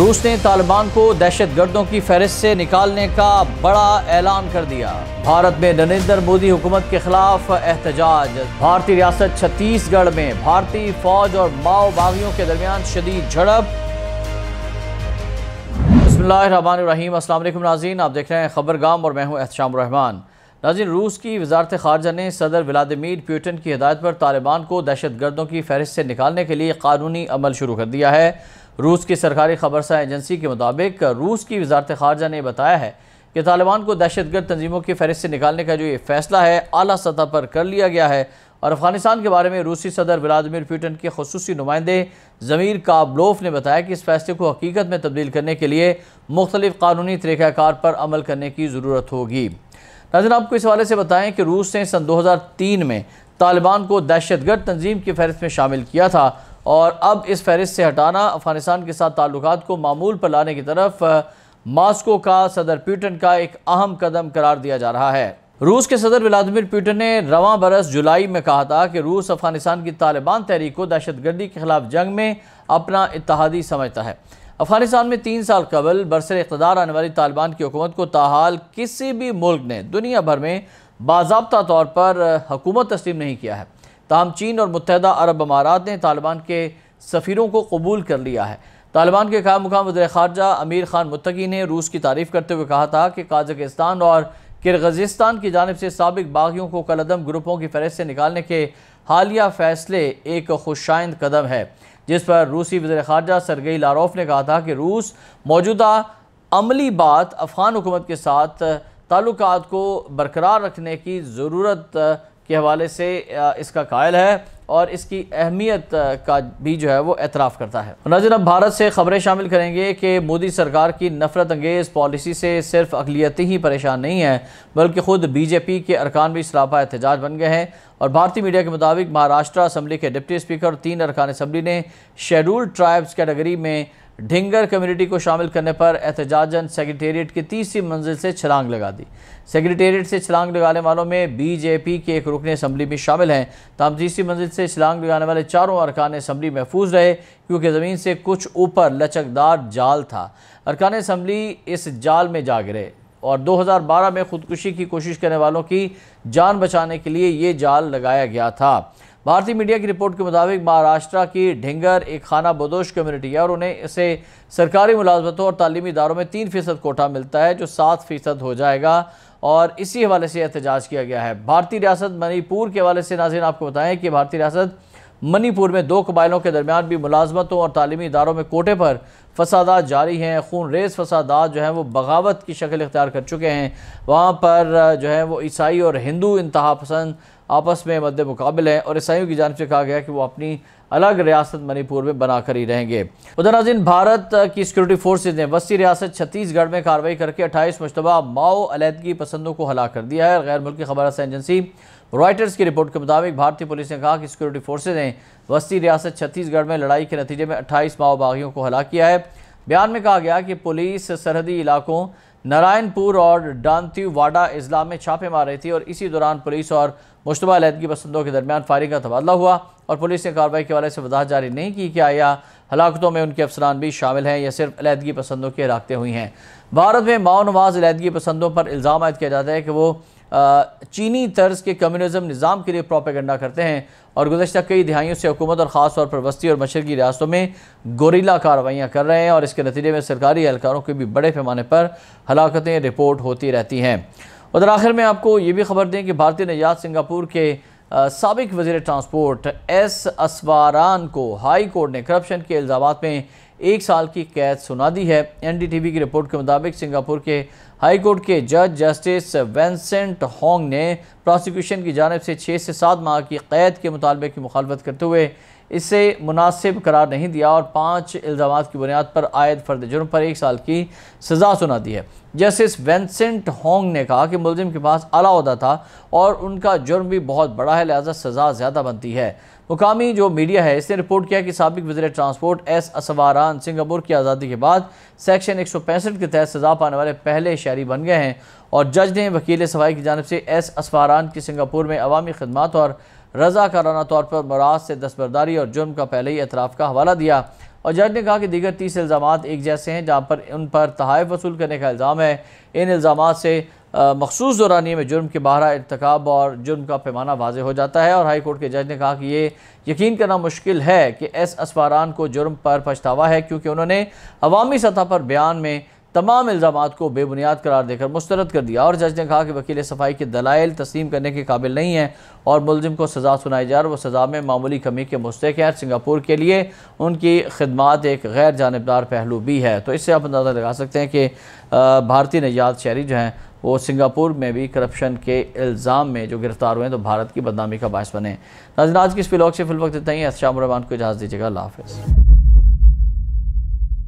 रूस ने तालिबान को दहशत गर्दों की फहरिस्त से निकालने का बड़ा ऐलान कर दिया भारत में नरेंद्र मोदी हुकूमत के खिलाफ एहतजाज भारतीय रियासत छत्तीसगढ़ में भारतीय फौज और माओ बागियों के दरमियान शदीद झड़प बसमीम असल नाजीन आप देख रहे हैं खबर गाम और मैं हूँ एहतशाम रहमान नाजिन रूस की वजारत खारजा ने सदर व्लादिमिर प्यूटन की हदायत पर तालिबान को दहशत गर्दों की फहरिस्त से निकालने के लिए कानूनी अमल शुरू कर दिया है रूस की सरकारी खबरसा एजेंसी के मुताबिक रूस की वजारत खारजा ने बताया है कि तालिबान को दहशत गर्द तंजीमों की फहरिस्त से निकालने का जो ये फैसला है अली सतह पर कर लिया गया है और अफगानिस्तान के बारे में रूसी सदर व्लादिमिर पुटिन के खसूसी नुमाइंदे ज़मीर काबलोफ ने बताया कि इस फैसले को हकीकत में तब्दील करने के लिए मुख्तलिफ कानूनी तरीक़ाकार पर अमल करने की ज़रूरत होगी नजर आपको इस हवाले से बताएं कि रूस ने सन दो हज़ार तीन में तालिबान को दहशत गर्द तंजीम की फहरिस्त में शामिल किया था और अब इस फहरिस्त से हटाना अफगानिस्तान के साथ ताल्लुक को मामूल पर लाने की तरफ मास्को का सदर प्यूटन का एक अहम कदम करार दिया जा रहा है रूस के सदर व्लादिमिर पुटिन ने रवा बरस जुलाई में कहा था कि रूस अफगानिस्तान की तालिबान तहरीक को दहशतगर्दी के खिलाफ जंग में अपना इतिहादी समझता है अफगानिस्तान में तीन साल कबल बरसर इकतदार आने वाली तालिबान की हुकूमत को ताहाल किसी भी मुल्क ने दुनिया भर में बाबा तौर पर हुकूमत तस्लीम नहीं किया है ताहम चीन और मुतहदा अरब अमारात ने तालिबान के सफ़ीरों को कबूल कर लिया है तालिबान के खाम मुकाम वजर खारजा अमीर खान मुतकी ने रूस की तारीफ़ करते हुए कहा था कि काजकिस्तान और किर्गजिस्तान की जानब से सबक बागियों को कलदम ग्रुपों की फहरिस्त से निकालने के हालिया फैसले एक खुशाइंद कदम है जिस पर रूसी वजर खारजा सरगई लारोफ ने कहा था कि रूस मौजूदा अमली बात अफ़गान हुकूमत के साथ ताल्लुक को बरकरार रखने की ज़रूरत के हवाले से इसका कायल है और इसकी अहमियत का भी जो है वो एतराफ़ करता है नजर अब भारत से खबरें शामिल करेंगे कि मोदी सरकार की नफरत अंगेज़ पॉलिसी से सिर्फ अकलीति ही परेशान नहीं है बल्कि ख़ुद बीजेपी के अरकान भी सरापा एहतजाज बन गए हैं और भारतीय मीडिया के मुताबिक महाराष्ट्र असम्बली के डिप्टी स्पीकर तीन अरकान असम्बली ने शेडूल्ड ट्राइब्स कैटेगरी में ढिंगर कम्युनिटी को शामिल करने पर एहतजाजन सेक्रेटेरिएट की तीसरी मंजिल से छलांग लगा दी सेक्रेटेरिएट से छलांग लगाने वालों में बीजेपी के एक रुकन असम्बली भी शामिल हैं तमाम तो तीसरी मंजिल से छलांग लगाने वाले चारों अरकान असम्बली महफूज रहे क्योंकि ज़मीन से कुछ ऊपर लचकदार जाल था अरकान असम्बली इस जाल में जा गिरे और 2012 में खुदकुशी की कोशिश करने वालों की जान बचाने के लिए ये जाल लगाया गया था भारतीय मीडिया की रिपोर्ट के मुताबिक महाराष्ट्र की ढिंगर एक खाना बदोश कम्युनिटी है और उन्हें इसे सरकारी मुलाजमतों और तालीमी इदारों में तीन फ़ीसद कोटा मिलता है जो सात फ़ीसद हो जाएगा और इसी हवाले से एहतजाज किया गया है भारतीय रियासत मणिपुर के हवाले से नाजिन आपको बताएं कि भारतीय रियासत मणिपुर में दो कबायलों के दरमियान भी मुलाजमतों और तालीमी इदारों में कोटे पर फसादात जारी हैं खून रेज फसादात जो हैं वो बगावत की शक्ल इख्तियार कर चुके हैं वहाँ पर जो है वो ईसाई और हिंदू इंतहा पसंद आपस में मद्दे मुकाबले हैं और ईसाइयों की जानब से कहा गया कि वो अपनी अलग रियासत मणिपुर में बनाकर ही रहेंगे उधर नाजिन भारत की सिक्योरिटी फोर्सेज ने वस्ती रियासत छत्तीसगढ़ में कार्रवाई करके अट्ठाईस मुशतबा माओ अलीदगी पसंदों को हला कर दिया है गैर मुल्की खबर एजेंसी रॉयटर्स की रिपोर्ट के मुताबिक भारतीय पुलिस ने कहा कि सिक्योरिटी फोर्सेज ने वस्ती रियासत छत्तीसगढ़ में लड़ाई के नतीजे में अट्ठाईस माओ बागियों को हला किया है बयान में कहा गया कि पुलिस सरहदी इलाकों नारायणपुर और डांतीवाडा इजला में छापे मार रही थी और इसी दौरान पुलिस और मुशतबा अलहदगी पसंदों के दरमियान फायरिंग का तबादला हुआ और पुलिस ने कार्रवाई के हवाले से वजह जारी नहीं की कि आया हलाकतों में उनके अफसरान भी शामिल हैं या सिर्फ अलहदगी पसंदों के हलाकतें हुई हैं भारत में माओ नवाज अलहदगी पसंदों पर इल्ज़ाम आयद किया जाता है कि वो चीनी तर्ज के कम्युनिज्म निज़ाम के लिए प्रोपेगंडा करते हैं और गुजशत कई दिहाइयों से हुकूमत और ख़ास तौर पर वस्ती और मशरकी रियासतों में गोरीला कार्रवाइयाँ कर रहे हैं और इसके नतीजे में सरकारी एहलकारों के भी बड़े पैमाने पर हलाकतें रिपोर्ट होती रहती हैं उधर आखिर में आपको ये भी खबर दें कि भारतीय नजात सिंगापुर के सबक वजीर ट्रांसपोर्ट एस असवारान को हाई कोर्ट ने करप्शन के इल्ज़ाम में एक साल की कैद सुना दी है एन डी टी वी की रिपोर्ट के मुताबिक सिंगापुर के हाई कोर्ट के जज जस्टिस वेंसेंट होंग ने प्रोसिक्यूशन की जानब से छः से सात माह की कैद के मुतालबे की मुखालफत करते हुए इसे मुनासिब करार नहीं दिया और पाँच इल्ज़ाम की बुनियाद पर आयद फर्द जुर्म पर एक साल की सज़ा सुना दी है जस्टिस वेंसेंट होंग ने कहा कि मुलजिम के पास अलाहदा था और उनका जुर्म भी बहुत बड़ा है लिहाजा सज़ा ज़्यादा बनती है मुकामी जो मीडिया है इसने रिपोर्ट किया कि सबक वजर ट्रांसपोर्ट एस असवारान सिंगापुर की आज़ादी के बाद सेक्शन एक सौ पैंसठ के तहत सज़ा पाने वाले पहले शहरी बन गए हैं और जज ने वकील सफाई की जानब से एस असवारान की सिंगापुर में अवामी खदमात और रजाकाराना तौर पर मराज से दस्तबरदारी और जुर्म का पहले ही एतराफ़ का हवाला दिया और जज ने कहा कि दीगर तीस इल्ज़ाम एक जैसे हैं जहाँ पर उन पर तहफ़ वसूल करने का इल्ज़ाम है इन इल्ज़ाम से मखसूस दौरानी में जुर्म के बाहर इरतकब और जुर्म का पैमाना वाज हो जाता है और हाई कोर्ट के जज ने कहा कि ये यकीन करना मुश्किल है कि एस असवारान को जुर्म पर पछतावा है क्योंकि उन्होंने अवामी सतह पर बयान में तमाम इल्ज़ाम को बेबुनियाद करार देकर मुस्तरद कर दिया और जज ने कहा कि वकील सफाई के दलाइल तस्लीम करने के काबिल नहीं है और मुलजिम को सज़ा सुनाई जा रहा वो सज़ा में मामूली कमी के मुस्तक हैं सिंगापुर के लिए उनकी खदमात एक गैर जानबदार पहलू भी है तो इससे आप अंदाज़ा लगा सकते हैं कि भारतीय नजात शहरी जो हैं वो सिंगापुर में भी करप्शन के इल्ज़ाम में जो गिरफ्तार हुए हैं तो भारत की बदनामी का बायस बने नाजनाज की इस फिलौक से फिल वक्त इतना ही शाम रहमान को इजाज़ दीजिएगा हाफ़